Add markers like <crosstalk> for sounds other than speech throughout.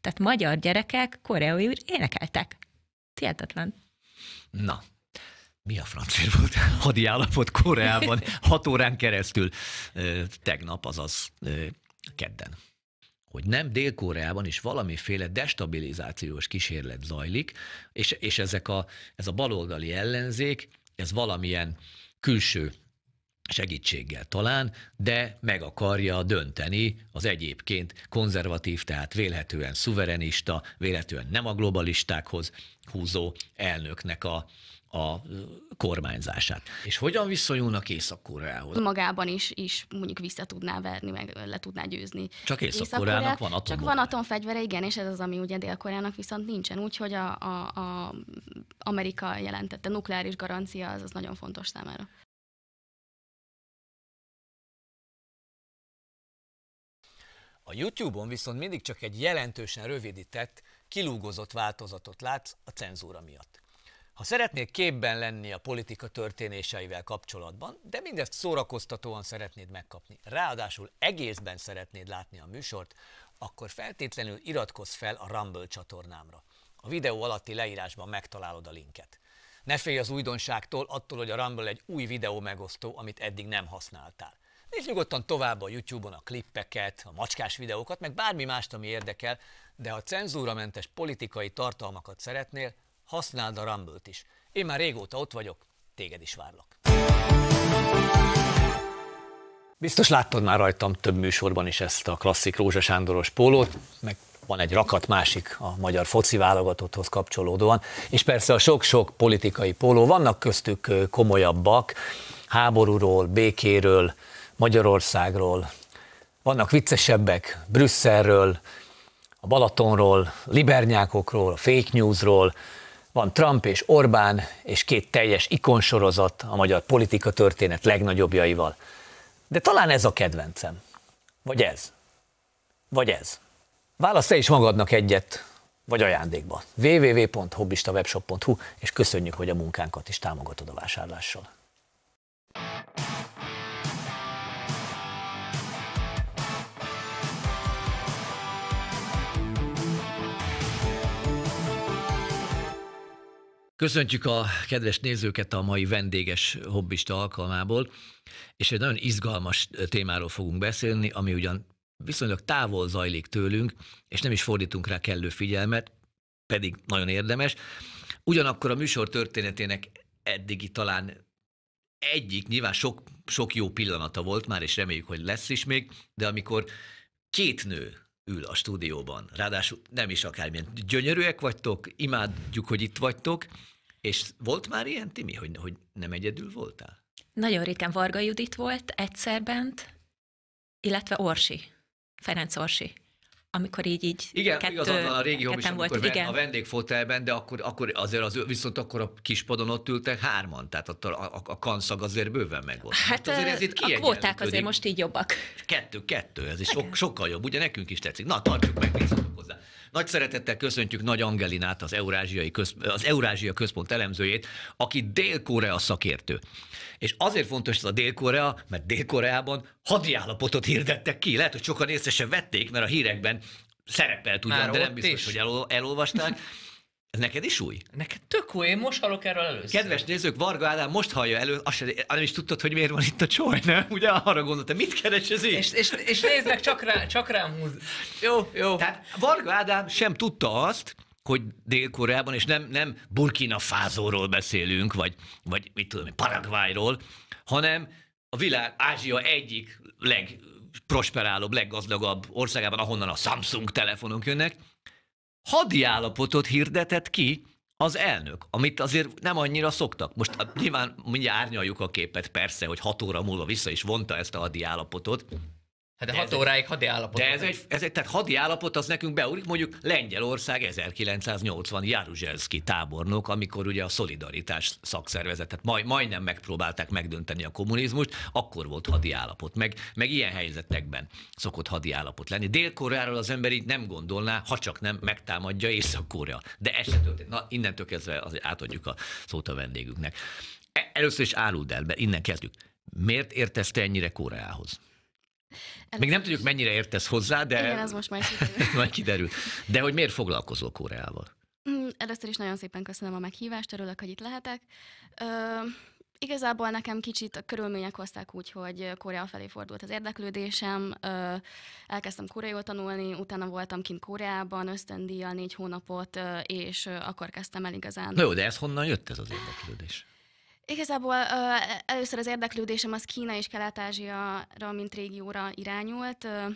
Tehát magyar gyerekek koreai énekeltek. Tihetetlen. Na, mi a francia volt <laughs> hadi állapot Koreában <laughs> hat órán keresztül tegnap, azaz kedden. Hogy nem Dél-Koreában is valamiféle destabilizációs kísérlet zajlik, és, és ezek a, ez a baloldali ellenzék, ez valamilyen külső segítséggel talán, de meg akarja dönteni az egyébként konzervatív, tehát vélhetően szuverenista, vélhetően nem a globalistákhoz húzó elnöknek a, a kormányzását. És hogyan viszonyulnak Észak-Koreához? Magában is, is mondjuk vissza tudná verni, meg le tudná győzni. Csak Észak-Koreának van atomfegyvere. Csak van atomfegyvere, igen, és ez az, ami ugye Dél-Koreának viszont nincsen. Úgyhogy a, a, a Amerika jelentette nukleáris garancia, az, az nagyon fontos számára. A YouTube-on viszont mindig csak egy jelentősen rövidített, kilúgozott változatot látsz a cenzúra miatt. Ha szeretnél képben lenni a politika történéseivel kapcsolatban, de mindezt szórakoztatóan szeretnéd megkapni, ráadásul egészben szeretnéd látni a műsort, akkor feltétlenül iratkozz fel a Rumble csatornámra. A videó alatti leírásban megtalálod a linket. Ne félj az újdonságtól, attól, hogy a Rumble egy új videó megosztó, amit eddig nem használtál. Nézd nyugodtan tovább a YouTube-on a klippeket, a macskás videókat, meg bármi mást, ami érdekel, de ha cenzúramentes politikai tartalmakat szeretnél, használd a rumble is. Én már régóta ott vagyok, téged is várlak. Biztos láttad már rajtam több műsorban is ezt a klasszik Rózsa Sándoros pólót, meg van egy rakat másik a magyar foci válogatotthoz kapcsolódóan, és persze a sok-sok politikai póló, vannak köztük komolyabbak, háborúról, békéről, Magyarországról, vannak viccesebbek Brüsszelről, a Balatonról, Libernyákokról, a fake newsról, van Trump és Orbán, és két teljes ikonsorozat a magyar politika történet legnagyobbjaival. De talán ez a kedvencem. Vagy ez. Vagy ez. Válasz te is magadnak egyet, vagy ajándékba. www.hobbistawebshop.hu, és köszönjük, hogy a munkánkat is támogatod a vásárlással. Köszöntjük a kedves nézőket a mai vendéges hobbista alkalmából, és egy nagyon izgalmas témáról fogunk beszélni, ami ugyan viszonylag távol zajlik tőlünk, és nem is fordítunk rá kellő figyelmet, pedig nagyon érdemes. Ugyanakkor a műsor történetének eddigi talán egyik, nyilván sok, sok jó pillanata volt már, és reméljük, hogy lesz is még, de amikor két nő ül a stúdióban. Ráadásul nem is akármilyen. Gyönyörűek vagytok, imádjuk, hogy itt vagytok, és volt már ilyen, Timi, hogy, hogy nem egyedül voltál? Nagyon ritkán Varga Judit volt egyszer bent, illetve Orsi, Ferenc Orsi amikor így, így Igen, kettő, igazad van a régi is, amikor volt, ven, igen. a vendégfotelben, de akkor, akkor azért az, viszont akkor a kispadon ott ültek hárman, tehát ott a, a, a kanszag azért bőven megvolt. Hát hát azért ez itt a kvóták azért most így jobbak. Kettő, kettő, ez is sok, sokkal jobb, ugye nekünk is tetszik. Na, tartjuk meg, visszatok hozzá. Nagy szeretettel köszöntjük Nagy Angelinát, az, Eurázsiai köz az Eurázsia Központ elemzőjét, aki Dél-Korea szakértő. És azért fontos ez a Dél-Korea, mert Dél-Koreában hadiállapotot hirdettek ki. Lehet, hogy sokan észre sem vették, mert a hírekben szerepelt ugyan, Már de nem biztos, is. hogy elolvasták. <laughs> Ez neked is új? Neked tök új, én most hallok erről először. Kedves nézők, Varga Ádám most hallja elő, azt nem is tudtad, hogy miért van itt a csaj, nem? Ugye arra gondoltam, mit keres ez így? És, és, és nézd meg, csak, rá, csak rám húz. Jó, jó. Tehát Varga Ádám sem tudta azt, hogy Dél-Koreában, és nem, nem Burkina Fázóról beszélünk, vagy, vagy mit tudom, Paraguayról, hanem a világ, Ázsia egyik legprosperálóbb, leggazdagabb országában, ahonnan a Samsung telefonok jönnek, hadi állapotot hirdetett ki az elnök, amit azért nem annyira szoktak. Most hát nyilván mindjárt árnyaljuk a képet, persze, hogy hat óra múlva vissza is vonta ezt a hadi állapotot, Hát de, de 6 óráig hadi állapot. De ez egy, ez egy, tehát hadi állapot, az nekünk beúrik, mondjuk Lengyelország 1980 Jaruzselszki tábornok, amikor ugye a szolidaritás szakszervezetet majd, majdnem megpróbálták megdönteni a kommunizmust, akkor volt hadi állapot, meg, meg ilyen helyzetekben szokott hadi állapot lenni. dél az ember így nem gondolná, ha csak nem megtámadja Észak-Korea. De ez se történt. Na, innentől kezdve az, átadjuk a szót a vendégünknek. E- először is áruld el, innen kezdjük. Miért értesz te ennyire Koreához? Még nem tudjuk, mennyire értesz hozzá, de... Igen, ez most majd kiderül. <laughs> majd kiderül. De hogy miért foglalkozol Koreával? Mm, először is nagyon szépen köszönöm a meghívást, örülök, hogy itt lehetek. Ö, igazából nekem kicsit a körülmények hozták úgy, hogy Korea felé fordult az érdeklődésem. Ö, elkezdtem koreaiul tanulni, utána voltam kint Koreában, ösztöndíjjal négy hónapot, és akkor kezdtem el igazán. Na jó, de ez honnan jött ez az érdeklődés? Igazából uh, először az érdeklődésem az Kína és Kelet-Ázsiára, mint régióra irányult, uh,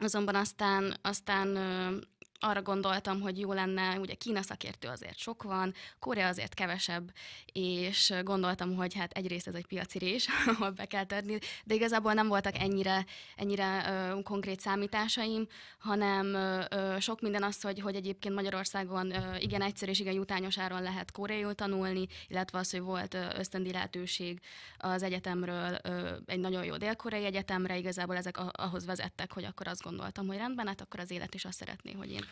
azonban aztán, aztán uh, arra gondoltam, hogy jó lenne, ugye Kína szakértő azért sok van, Korea azért kevesebb, és gondoltam, hogy hát egyrészt ez egy piaci rés, <laughs> ahol be kell törni, de igazából nem voltak ennyire, ennyire ö, konkrét számításaim, hanem ö, sok minden az, hogy, hogy egyébként Magyarországon ö, igen egyszerű és igen jutányos áron lehet koreaiul tanulni, illetve az, hogy volt ösztöndi lehetőség az egyetemről ö, egy nagyon jó dél-koreai egyetemre, igazából ezek ahhoz vezettek, hogy akkor azt gondoltam, hogy rendben, hát akkor az élet is azt szeretné, hogy én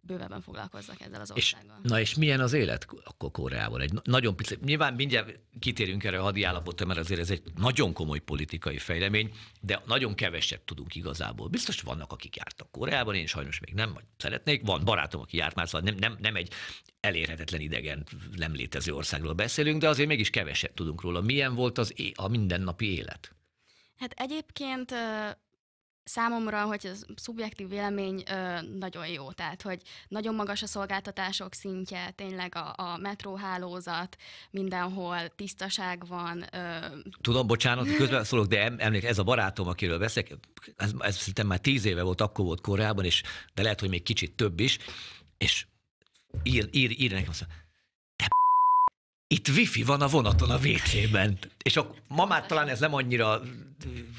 bővebben foglalkozzak ezzel az országgal. És, na és milyen az élet akkor Koreában? Egy nagyon pici, nyilván mindjárt kitérünk erre a hadi állapotra, mert azért ez egy nagyon komoly politikai fejlemény, de nagyon keveset tudunk igazából. Biztos vannak, akik jártak Koreában, én sajnos még nem, vagy szeretnék. Van barátom, aki járt már, szóval nem, nem, nem egy elérhetetlen idegen nem létező országról beszélünk, de azért mégis keveset tudunk róla. Milyen volt az é- a mindennapi élet? Hát egyébként Számomra, hogy a szubjektív vélemény ö, nagyon jó, tehát hogy nagyon magas a szolgáltatások szintje, tényleg a, a metróhálózat, mindenhol tisztaság van. Ö... Tudom, bocsánat, közben szólok, de emlék, ez a barátom, akiről veszek, ez, ez szerintem már tíz éve volt, akkor volt korábban, és, de lehet, hogy még kicsit több is, és ír, ír, ír nekem azt, itt wifi van a vonaton a WC-ben. És a, ma már talán ez nem annyira,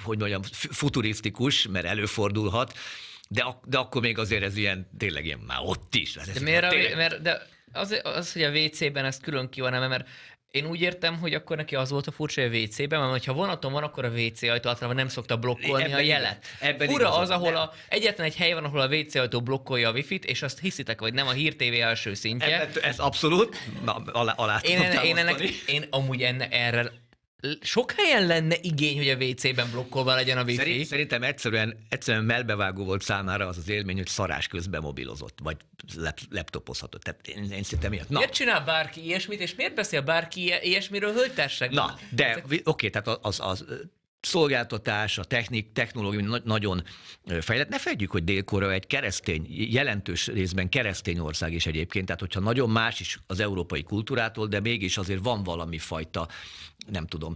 hogy mondjam, futurisztikus, mert előfordulhat, de, de akkor még azért ez ilyen, tényleg ilyen már ott is. Ez de miért, a, mert, de az, az, hogy a WC-ben ez külön ki van, mert én úgy értem, hogy akkor neki az volt a furcsa, hogy a WC-ben, mert ha vonaton van, akkor a WC ajtó általában nem szokta blokkolni ebben a jelet. Ebben Fura az, ahol nem. a, egyetlen egy hely van, ahol a WC ajtó blokkolja a wi t és azt hiszitek, hogy nem a Hír TV első szintje. Ebben, ez abszolút, na, alá, alá én, én, ennek, én amúgy enne, erre sok helyen lenne igény, hogy a WC-ben blokkolva legyen a WC. Szerint, szerintem egyszerűen, egyszerűen melbevágó volt számára az az élmény, hogy szarás közben mobilozott, vagy lap, laptopozhatott. Tehát én, én szerintem miatt. Na. Miért csinál bárki ilyesmit, és miért beszél bárki ilyesmiről hölgytársak? Na, de Ezek... oké, tehát az, az, szolgáltatás, a technik, technológia nagyon fejlett. Ne fedjük, hogy dél egy keresztény, jelentős részben keresztény ország is egyébként, tehát hogyha nagyon más is az európai kultúrától, de mégis azért van valami fajta nem tudom,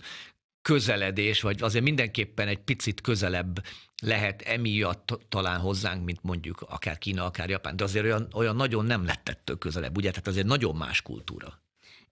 közeledés, vagy azért mindenképpen egy picit közelebb lehet emiatt talán hozzánk, mint mondjuk akár Kína, akár Japán, de azért olyan, olyan nagyon nem lett ettől közelebb, ugye? Tehát azért nagyon más kultúra.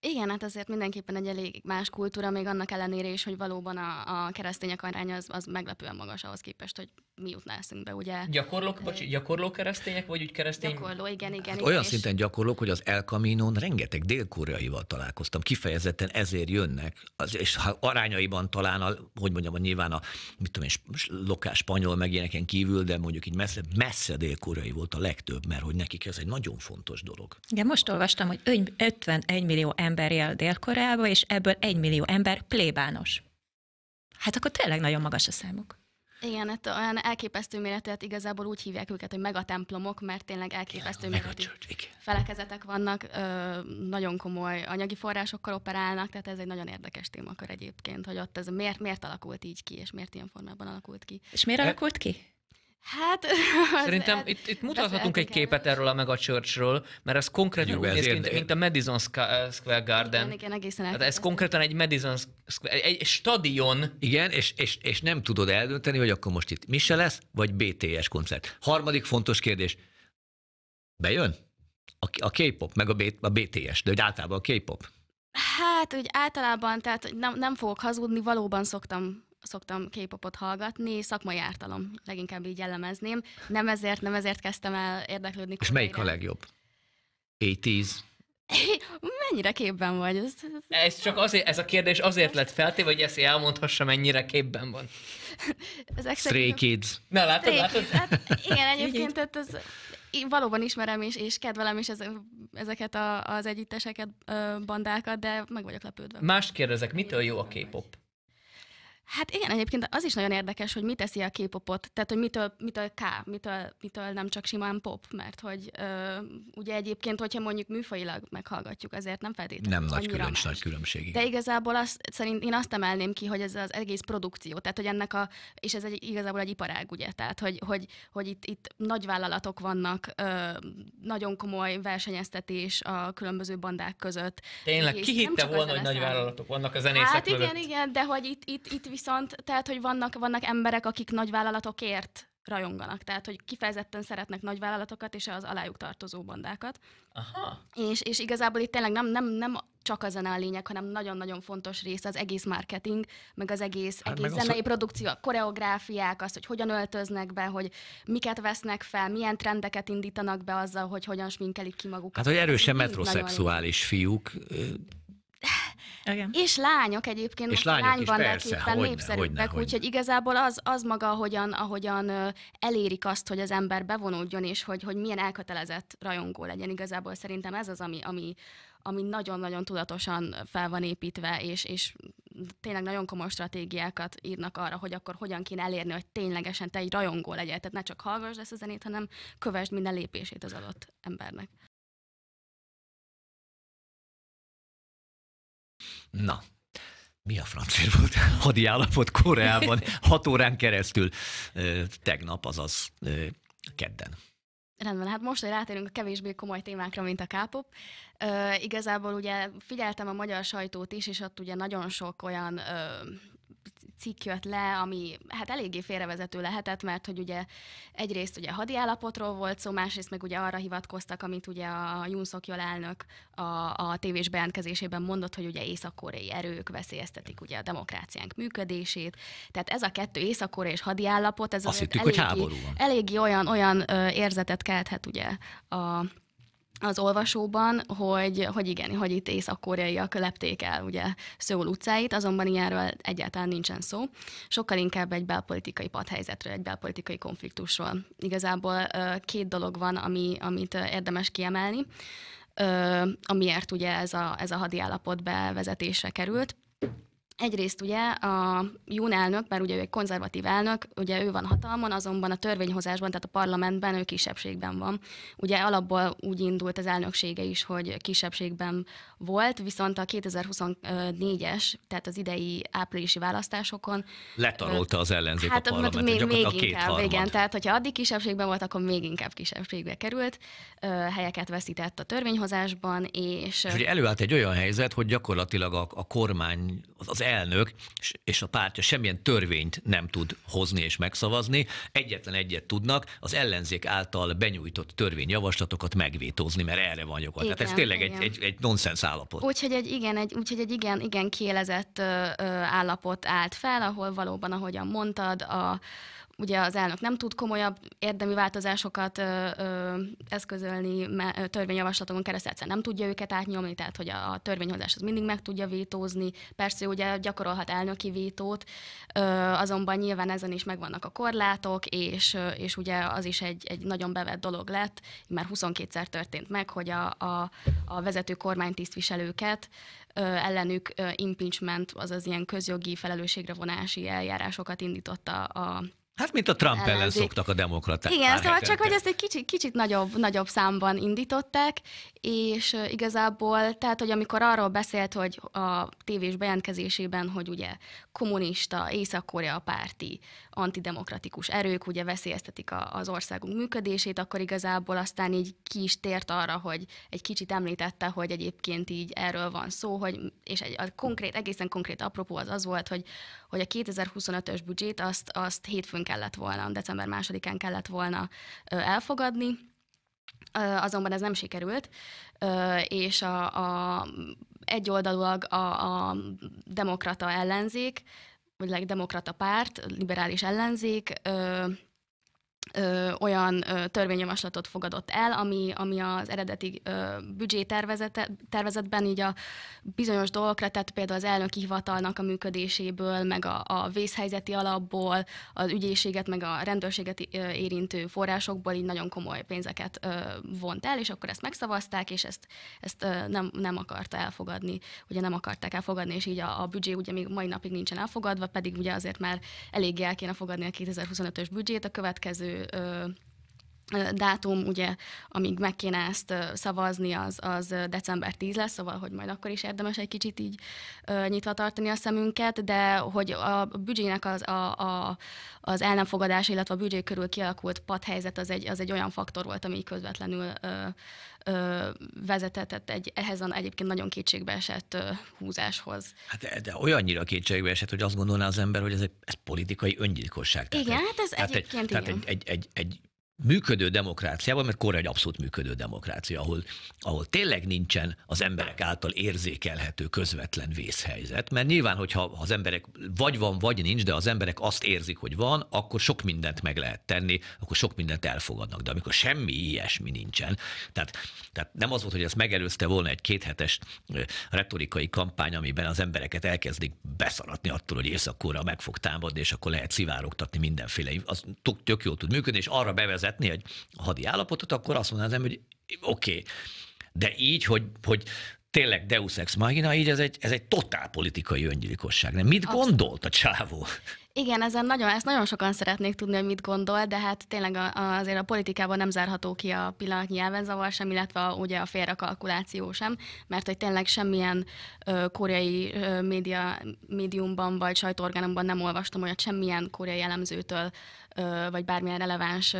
Igen, hát azért mindenképpen egy elég más kultúra, még annak ellenére is, hogy valóban a, a keresztények aránya az, az meglepően magas ahhoz képest, hogy mi eszünk be, ugye? Gyakorlók, bocs, gyakorló keresztények, vagy úgy keresztények. Gyakorló, igen, igen. Hát olyan és... szinten gyakorlók, hogy az El Camino-n rengeteg dél-koreaival találkoztam, kifejezetten ezért jönnek, az, és ha arányaiban talán, a, hogy mondjam, a nyilván a, mit tudom én, lokál spanyol meg ilyeneken kívül, de mondjuk így messze, messze dél-koreai volt a legtöbb, mert hogy nekik ez egy nagyon fontos dolog. Igen, most olvastam, hogy 51 millió ember ember él dél koreába és ebből egy millió ember plébános. Hát akkor tényleg nagyon magas a számuk. Igen, hát olyan elképesztő méretet igazából úgy hívják őket, hogy megatemplomok, mert tényleg elképesztő igen, méretű felekezetek vannak, ö, nagyon komoly anyagi forrásokkal operálnak, tehát ez egy nagyon érdekes témakör egyébként, hogy ott ez miért, miért alakult így ki, és miért ilyen formában alakult ki. És miért e- alakult ki? Hát... <laughs> Szerintem ez, itt, itt mutathatunk egy képet erről a Churchről, mert ez konkrétan úgy néz ki, mint, a Madison eh, Square Garden. Igen, igen egészen hát ez konkrétan egy Madison Square, egy, egy stadion. Igen, és, és, és nem tudod eldönteni, hogy akkor most itt mi se lesz, vagy BTS koncert. Harmadik fontos kérdés. Bejön? A, a K-pop, meg a, B, a BTS, de hogy általában a K-pop. Hát, úgy általában, tehát nem, nem fogok hazudni, valóban szoktam szoktam K-popot hallgatni, szakmai ártalom, leginkább így jellemezném. Nem ezért, nem ezért kezdtem el érdeklődni. És melyik a legjobb? A10? <laughs> Mennyire képben vagy? Ez, ez csak azért, ez a kérdés azért lett feltéve, hogy ezt elmondhassa, mennyire képben van. <laughs> Ezek Stray Kids. Na, látod, Stray látod? Kids. Hát, igen, <laughs> egyébként tehát ez, én valóban ismerem és, és kedvelem is ez, ezeket a, az együtteseket, bandákat, de meg vagyok lepődve. Mást kérdezek, mitől jó a K-pop? Hát igen, egyébként az is nagyon érdekes, hogy mi teszi a K-popot, tehát hogy mitől, mitől K, mitől, mitől nem csak simán pop, mert hogy ö, ugye egyébként, hogyha mondjuk műfajilag meghallgatjuk, azért nem feltétlenül Nem nagy különbség, nagy különbség. Igen. De igazából azt, szerint én azt emelném ki, hogy ez az egész produkció, tehát hogy ennek a, és ez egy, igazából egy iparág, ugye, tehát hogy, hogy, hogy itt, itt nagy vállalatok vannak, ö, nagyon komoly versenyeztetés a különböző bandák között. Tényleg, ki hitte volna, hogy nagy vállalatok vannak a zenészek Hát igen, igen, de hogy itt, itt, itt viszont, tehát, hogy vannak, vannak emberek, akik nagyvállalatokért rajonganak, tehát hogy kifejezetten szeretnek nagyvállalatokat és az alájuk tartozó bandákat. Aha. És, és igazából itt tényleg nem, nem, nem csak a zene a lényeg, hanem nagyon-nagyon fontos része az egész marketing, meg az egész, hát egész zenei az, produkció, a koreográfiák, az, hogy hogyan öltöznek be, hogy miket vesznek fel, milyen trendeket indítanak be azzal, hogy hogyan sminkelik ki magukat. Hát, hogy erősen metrosexuális fiúk igen. És lányok egyébként, és lányok lány is, persze, hogyne, népszerűbbek, úgyhogy igazából az, az maga, ahogyan, ahogyan elérik azt, hogy az ember bevonódjon, és hogy, hogy milyen elkötelezett rajongó legyen igazából, szerintem ez az, ami, ami, ami nagyon-nagyon tudatosan fel van építve, és, és tényleg nagyon komoly stratégiákat írnak arra, hogy akkor hogyan kéne elérni, hogy ténylegesen te egy rajongó legyél. Tehát ne csak hallgass ezt a zenét, hanem kövesd minden lépését az adott embernek. Na, mi a francia volt <laughs> hadi állapot Koreában <laughs> hat órán keresztül tegnap, azaz kedden. Rendben, hát most, hogy rátérünk a kevésbé komoly témákra, mint a K-pop, igazából ugye figyeltem a magyar sajtót is, és ott ugye nagyon sok olyan cikk jött le, ami hát eléggé félrevezető lehetett, mert hogy ugye egyrészt ugye hadi állapotról volt szó, másrészt meg ugye arra hivatkoztak, amit ugye a Junszok Suk elnök a, a tévés bejelentkezésében mondott, hogy ugye észak-koreai erők veszélyeztetik ugye a demokráciánk működését. Tehát ez a kettő észak és hadi állapot, ez Azt hittük, eléggé, hogy háború van. eléggé olyan, olyan ö, érzetet kelthet ugye a az olvasóban, hogy, hogy igen, hogy itt észak-koreaiak lepték el ugye szól utcáit, azonban ilyenről egyáltalán nincsen szó. Sokkal inkább egy belpolitikai padhelyzetről, egy belpolitikai konfliktusról. Igazából két dolog van, ami, amit érdemes kiemelni, amiért ugye ez a, ez a hadi állapot bevezetésre került. Egyrészt ugye a Jún elnök, mert ugye ő egy konzervatív elnök, ugye ő van hatalmon, azonban a törvényhozásban, tehát a parlamentben ő kisebbségben van. Ugye alapból úgy indult az elnöksége is, hogy kisebbségben volt, viszont a 2024-es, tehát az idei áprilisi választásokon... Letarolta az ellenzék hát, a parlamentet, még, még a inkább, igen, tehát hogyha addig kisebbségben volt, akkor még inkább kisebbségbe került, helyeket veszített a törvényhozásban, és... és ugye előállt egy olyan helyzet, hogy gyakorlatilag a, a kormány, az elnök és a pártja semmilyen törvényt nem tud hozni és megszavazni, egyetlen egyet tudnak az ellenzék által benyújtott törvényjavaslatokat megvétózni, mert erre van jogod. Tehát ez tényleg egy, egy, egy nonsens állapot. Úgyhogy egy igen, egy, úgyhogy egy igen, igen kielezett ö, ö, állapot állt fel, ahol valóban, ahogyan mondtad, a Ugye az elnök nem tud komolyabb érdemi változásokat ö, ö, eszközölni törvényjavaslatokon keresztül, egyszerűen nem tudja őket átnyomni, tehát hogy a, a törvényhozás az mindig meg tudja vétózni. Persze ugye gyakorolhat elnöki vétót, ö, azonban nyilván ezen is megvannak a korlátok, és, ö, és ugye az is egy, egy nagyon bevett dolog lett, már 22-szer történt meg, hogy a, a, a vezető kormánytisztviselőket ö, ellenük ö, impeachment, azaz ilyen közjogi felelősségre vonási eljárásokat indította a, a Hát, mint a Trump ellenzék. ellen szoktak a demokraták. Igen, szóval hetente. csak, hogy ezt egy kicsit, kicsit nagyobb, nagyobb számban indították, és igazából, tehát, hogy amikor arról beszélt, hogy a tévés bejelentkezésében, hogy ugye kommunista, észak-korea párti, antidemokratikus erők ugye veszélyeztetik a, az országunk működését, akkor igazából aztán így ki is tért arra, hogy egy kicsit említette, hogy egyébként így erről van szó, hogy, és egy, a konkrét, egészen konkrét apropó az az volt, hogy, hogy a 2025-ös büdzsét azt, azt hétfőn kellett volna, december másodikán kellett volna elfogadni, azonban ez nem sikerült, és a, a oldalúak a, a demokrata ellenzék vagy demokrata párt, liberális ellenzék, ö, olyan ö, törvényjavaslatot fogadott el, ami, ami az eredeti ö, tervezetben így a bizonyos dolgokra, tehát például az elnöki hivatalnak a működéséből, meg a, a vészhelyzeti alapból, az ügyészséget, meg a rendőrséget érintő forrásokból így nagyon komoly pénzeket ö, vont el, és akkor ezt megszavazták, és ezt, ezt ö, nem, nem akarta elfogadni, ugye nem akarták elfogadni, és így a, a büdzsé ugye még mai napig nincsen elfogadva, pedig ugye azért már eléggé el kéne fogadni a 2025-ös büdzsét, a következő uh, dátum, ugye, amíg meg kéne ezt szavazni, az, az december 10 lesz, szóval, hogy majd akkor is érdemes egy kicsit így nyitva tartani a szemünket, de hogy a büdzsének az, a, a, az fogadás, illetve a büdzsé körül kialakult padhelyzet, az egy, az egy olyan faktor volt, ami közvetlenül ö, ö, vezetett egy, ehhez az egyébként nagyon kétségbeesett ö, húzáshoz. Hát de, de olyannyira kétségbeesett, hogy azt gondolná az ember, hogy ez, egy, ez politikai öngyilkosság. Igen, tehát, hát ez tehát egyébként egy, igen. Tehát egy, egy, egy, egy működő demokráciában, mert Korea egy abszolút működő demokrácia, ahol, ahol tényleg nincsen az emberek által érzékelhető közvetlen vészhelyzet, mert nyilván, hogyha az emberek vagy van, vagy nincs, de az emberek azt érzik, hogy van, akkor sok mindent meg lehet tenni, akkor sok mindent elfogadnak, de amikor semmi ilyesmi nincsen, tehát, tehát nem az volt, hogy ezt megelőzte volna egy kéthetes retorikai kampány, amiben az embereket elkezdik beszaratni attól, hogy észak meg fog támadni, és akkor lehet szivárogtatni mindenféle, az tök, tök jól tud működni, és arra bevezet, megszüntetni hogy a hadi állapotot, akkor azt mondanám, hogy oké, okay. de így, hogy, hogy tényleg Deus Ex Machina, így ez egy, ez egy totál politikai öngyilkosság. Nem? Mit Abszett. gondolt a csávó? Igen, ezen nagyon, ezt nagyon sokan szeretnék tudni, hogy mit gondol, de hát tényleg a, azért a politikában nem zárható ki a pillanatnyi elvenzavar sem, illetve a, ugye a félrekalkuláció sem, mert hogy tényleg semmilyen ö, koreai ö, média, médiumban vagy sajtóorganumban nem olvastam hogy semmilyen koreai elemzőtől vagy bármilyen releváns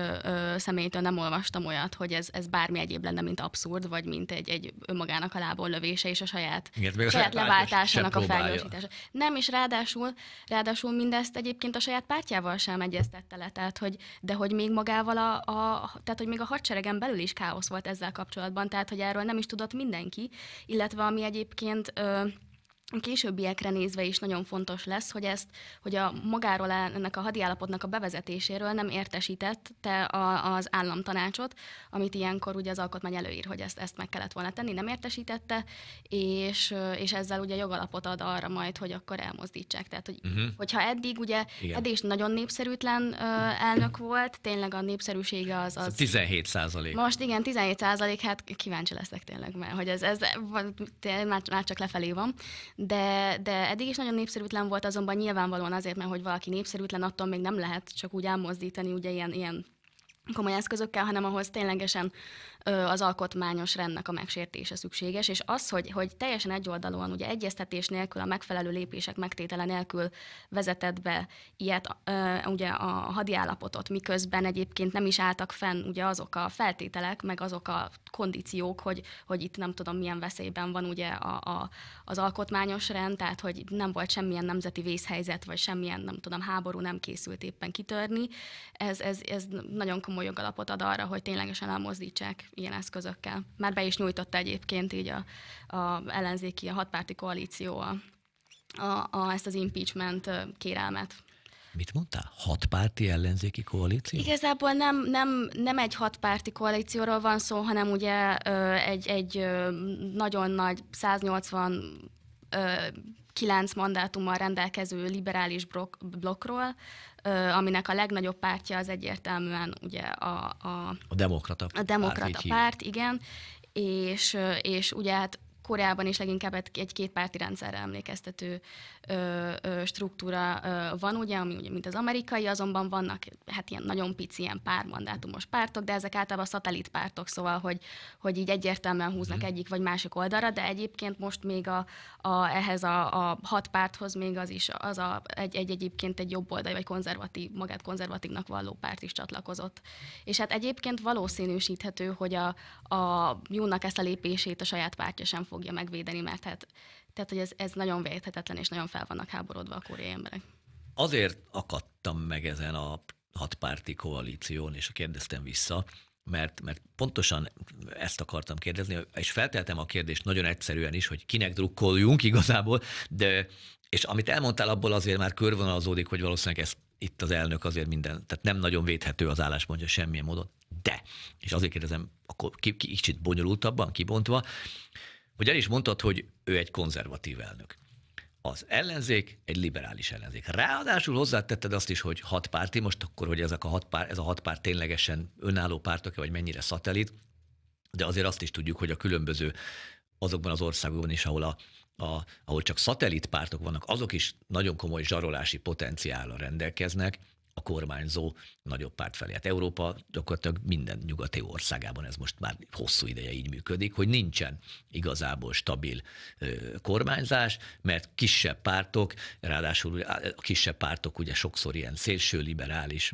személytől nem olvastam olyat, hogy ez, ez bármi egyéb lenne, mint abszurd, vagy mint egy, egy önmagának a lábon lövése és a saját, Igen, saját, saját leváltásának a felgyorsítása. Nem, és ráadásul, ráadásul mindezt egyébként a saját pártjával sem egyeztette le, tehát hogy, de hogy még magával a, a, tehát hogy még a hadseregen belül is káosz volt ezzel kapcsolatban, tehát hogy erről nem is tudott mindenki, illetve ami egyébként ö, a későbbiekre nézve is nagyon fontos lesz, hogy ezt, hogy a magáról ennek a hadiállapotnak a bevezetéséről nem értesítette a, az államtanácsot, amit ilyenkor ugye az alkotmány előír, hogy ezt, ezt meg kellett volna tenni, nem értesítette, és, és ezzel ugye jogalapot ad arra majd, hogy akkor elmozdítsák. Tehát, hogy, uh-huh. hogyha eddig ugye, Igen. eddig is nagyon népszerűtlen ö, elnök volt, tényleg a népszerűsége az... Szóval az 17 százalék. Most igen, 17 százalék, hát kíváncsi leszek tényleg, mert hogy ez, ez már, már csak lefelé van, de, de eddig is nagyon népszerűtlen volt, azonban nyilvánvalóan azért, mert hogy valaki népszerűtlen, attól még nem lehet csak úgy elmozdítani ugye ilyen, ilyen komoly eszközökkel, hanem ahhoz ténylegesen az alkotmányos rendnek a megsértése szükséges, és az, hogy, hogy teljesen egyoldalúan, ugye egyeztetés nélkül, a megfelelő lépések megtétele nélkül vezetett be ilyet, ugye a hadi állapotot, miközben egyébként nem is álltak fenn ugye azok a feltételek, meg azok a kondíciók, hogy, hogy itt nem tudom milyen veszélyben van ugye a, a, az alkotmányos rend, tehát hogy nem volt semmilyen nemzeti vészhelyzet, vagy semmilyen, nem tudom, háború nem készült éppen kitörni. Ez, ez, ez nagyon komoly jogalapot ad arra, hogy ténylegesen elmozdítsák ilyen eszközökkel. Már be is nyújtotta egyébként így a, a ellenzéki, a hatpárti koalíció a, a, a, ezt az impeachment kérelmet. Mit mondtál? Hatpárti ellenzéki koalíció? Igazából nem, nem, nem egy hatpárti koalícióról van szó, hanem ugye egy, egy nagyon nagy 180 kilenc mandátummal rendelkező liberális blok, blokkról, aminek a legnagyobb pártja az egyértelműen ugye a... A, a demokrata. A demokrata párt, párt igen. És, és ugye hát Koreában is leginkább egy két párti rendszerre emlékeztető ö, ö, struktúra ö, van, ugye, ami ugye, mint az amerikai, azonban vannak hát ilyen nagyon pici, ilyen pármandátumos pártok, de ezek általában szatellitpártok, szóval, hogy, hogy így egyértelműen húznak mm. egyik vagy másik oldalra, de egyébként most még a, a ehhez a, a hat párthoz még az is az a, egy, egy egyébként egy jobb oldali, vagy konzervatív, magát konzervatívnak valló párt is csatlakozott. És hát egyébként valószínűsíthető, hogy a, a Junnak ezt a lépését a saját pártja sem fog fogja megvédeni, mert hát, tehát, hogy ez, ez nagyon védhetetlen, és nagyon fel vannak háborodva a koreai emberek. Azért akadtam meg ezen a hatpárti koalíción, és kérdeztem vissza, mert, mert pontosan ezt akartam kérdezni, és felteltem a kérdést nagyon egyszerűen is, hogy kinek drukkoljunk igazából, de és amit elmondtál, abból azért már körvonalazódik, hogy valószínűleg ez itt az elnök azért minden, tehát nem nagyon védhető az álláspontja semmilyen módon, de, és azért kérdezem, akkor kicsit bonyolultabban, kibontva, hogy el is mondtad, hogy ő egy konzervatív elnök. Az ellenzék egy liberális ellenzék. Ráadásul hozzátetted azt is, hogy hat párti, most akkor, hogy ezek a hat pár, ez a hat pár ténylegesen önálló pártok, vagy mennyire szatelit? de azért azt is tudjuk, hogy a különböző azokban az országokban is, ahol, a, a, ahol csak szatellit pártok vannak, azok is nagyon komoly zsarolási potenciállal rendelkeznek, a kormányzó nagyobb párt felé. Hát Európa gyakorlatilag minden nyugati országában ez most már hosszú ideje így működik, hogy nincsen igazából stabil kormányzás, mert kisebb pártok, ráadásul a kisebb pártok ugye sokszor ilyen szélső liberális,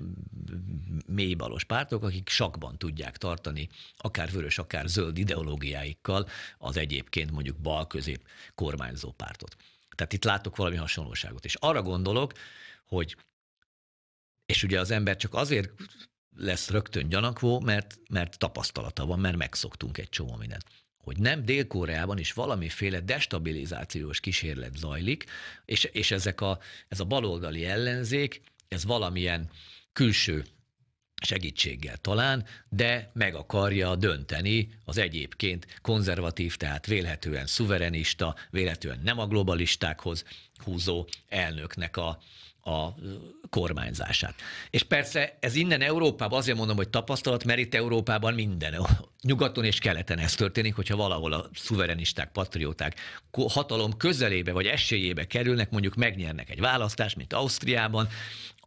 mélybalos pártok, akik sakban tudják tartani akár vörös, akár zöld ideológiáikkal az egyébként mondjuk bal-közép kormányzó pártot. Tehát itt látok valami hasonlóságot. És arra gondolok, hogy és ugye az ember csak azért lesz rögtön gyanakvó, mert, mert tapasztalata van, mert megszoktunk egy csomó mindent. Hogy nem Dél-Koreában is valamiféle destabilizációs kísérlet zajlik, és, és ezek a, ez a baloldali ellenzék, ez valamilyen külső segítséggel talán, de meg akarja dönteni az egyébként konzervatív, tehát vélhetően szuverenista, vélhetően nem a globalistákhoz húzó elnöknek a, a kormányzását. És persze ez innen Európában, azért mondom, hogy tapasztalat, mert itt Európában minden, nyugaton és keleten ez történik, hogyha valahol a szuverenisták, patrióták hatalom közelébe vagy esélyébe kerülnek, mondjuk megnyernek egy választást, mint Ausztriában,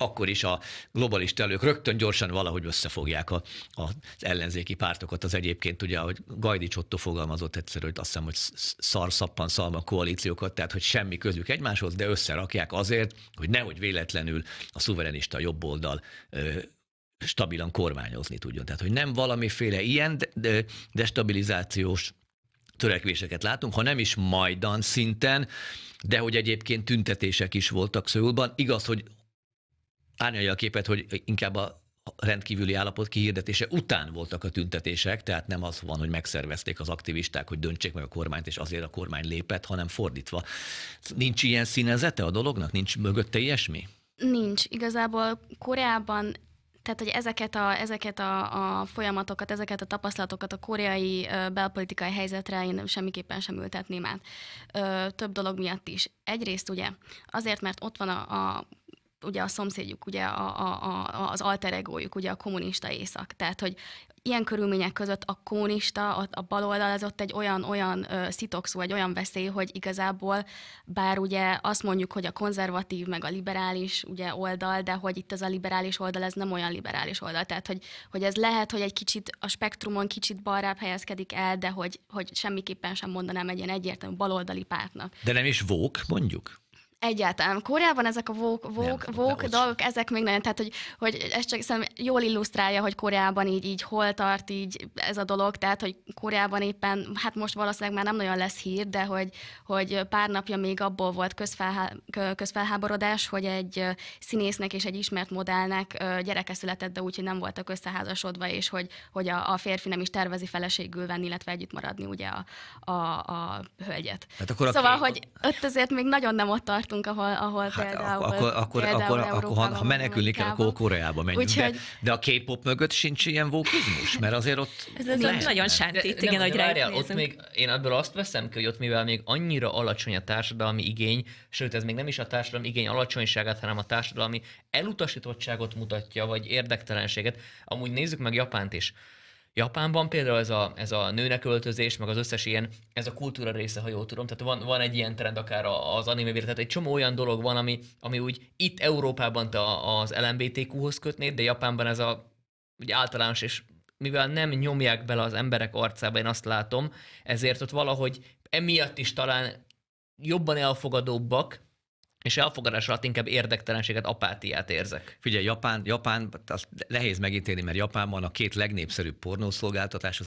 akkor is a globalista elők rögtön gyorsan valahogy összefogják a, a, az ellenzéki pártokat. Az egyébként ugye, ahogy Gajdi Csotto fogalmazott egyszerű, hogy azt hiszem, hogy szarszappan szalma koalíciókat, tehát hogy semmi közük egymáshoz, de összerakják azért, hogy nehogy véletlenül a szuverenista jobboldal stabilan kormányozni tudjon. Tehát, hogy nem valamiféle ilyen destabilizációs törekvéseket látunk, ha nem is majdan szinten, de hogy egyébként tüntetések is voltak Szőulban. Igaz, hogy árnyalja a képet, hogy inkább a rendkívüli állapot kihirdetése után voltak a tüntetések, tehát nem az van, hogy megszervezték az aktivisták, hogy döntsék meg a kormányt, és azért a kormány lépett, hanem fordítva. Nincs ilyen színezete a dolognak? Nincs mögötte ilyesmi? Nincs. Igazából Koreában tehát, hogy ezeket a, ezeket a, a folyamatokat, ezeket a tapasztalatokat a koreai ö, belpolitikai helyzetre én semmiképpen sem ültetném át. Ö, több dolog miatt is. Egyrészt ugye azért, mert ott van a, a ugye a szomszédjuk, ugye a, a, a, az alter egójuk, ugye a kommunista észak. Tehát, hogy ilyen körülmények között a kommunista, a, a baloldal az ott egy olyan, olyan ö, szitokszó, egy olyan veszély, hogy igazából bár ugye azt mondjuk, hogy a konzervatív meg a liberális ugye oldal, de hogy itt az a liberális oldal, ez nem olyan liberális oldal. Tehát, hogy, hogy ez lehet, hogy egy kicsit a spektrumon kicsit balrább helyezkedik el, de hogy, hogy semmiképpen sem mondanám egy ilyen egyértelmű baloldali pártnak. De nem is vók, mondjuk? Egyáltalán. Koreában ezek a vók, vók, nem, vók nem, dolgok, ezek még nagyon, tehát hogy, hogy ez csak hiszem, jól illusztrálja, hogy Koreában így, így hol tart így ez a dolog, tehát hogy Koreában éppen, hát most valószínűleg már nem nagyon lesz hír, de hogy, hogy pár napja még abból volt közfelhá, közfelháborodás, hogy egy színésznek és egy ismert modellnek gyereke született, de úgyhogy nem voltak összeházasodva, és hogy, hogy a, a férfi nem is tervezi feleségül venni, illetve együtt maradni ugye a, a, a hölgyet. Hát akkor szóval, a... hogy ott azért még nagyon nem ott tart jártunk, ahol, ahol hát például akkor, akkor, például akkor, akkor ha, ha menekülni kell, akkor Koreába menjünk. Úgyhogy... De, de a K-pop mögött sincs ilyen vókizmus? Mert azért ott Ez az lehet, nagyon sántít, igen, hogy ott még Én ebből azt veszem ki, hogy ott mivel még annyira alacsony a társadalmi igény, sőt ez még nem is a társadalmi igény alacsonyságát, hanem a társadalmi elutasítottságot mutatja, vagy érdektelenséget. Amúgy nézzük meg Japánt is. Japánban például ez a, ez a nőnek öltözés, meg az összes ilyen, ez a kultúra része, ha jól tudom. Tehát van, van egy ilyen trend akár az anime világ, tehát egy csomó olyan dolog van, ami, ami úgy itt Európában te az LMBTQ-hoz kötnéd, de Japánban ez a úgy általános, és mivel nem nyomják bele az emberek arcába, én azt látom, ezért ott valahogy emiatt is talán jobban elfogadóbbak, és elfogadás alatt inkább érdektelenséget, apátiát érzek. Figyelj, Japán, Japán, azt nehéz megítélni, mert Japánban a két legnépszerűbb pornószolgáltatás